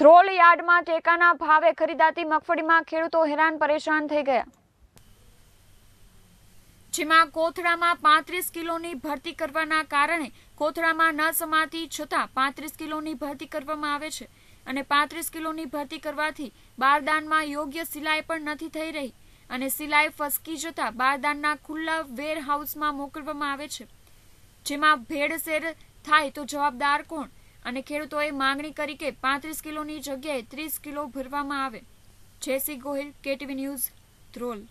ધ્રોલ યાર્ડમાં ટેકાના ભાવે ખરીદાતી મગફળીમાં ખેડૂતો હેરાન પરેશાન થઈ ગયા જેમાં કોથળામાં પાંત્રીસ કિલોની ભરતી કરવાના કારણે કોથળામાં ન સમાતી છતાં પાંત્રીસ કિલોની ભરતી કરવામાં આવે છે અને પાંત્રીસ કિલોની ભરતી કરવાથી બારદાનમાં યોગ્ય સિલાઈ પણ નથી થઈ રહી અને સિલાઈ ફસકી જતાં બારદાનના ખુલ્લા વેરહાઉસમાં મોકલવામાં આવે છે જેમાં ભેળસેર થાય તો જવાબદાર કોણ અને ખેડૂતોએ માંગણી કરી કે પાંત્રીસ કિલોની જગ્યાએ ત્રીસ કિલો ભરવામાં આવે જેસી ગોહિલ કેટીવી ન્યૂઝ ધ્રોલ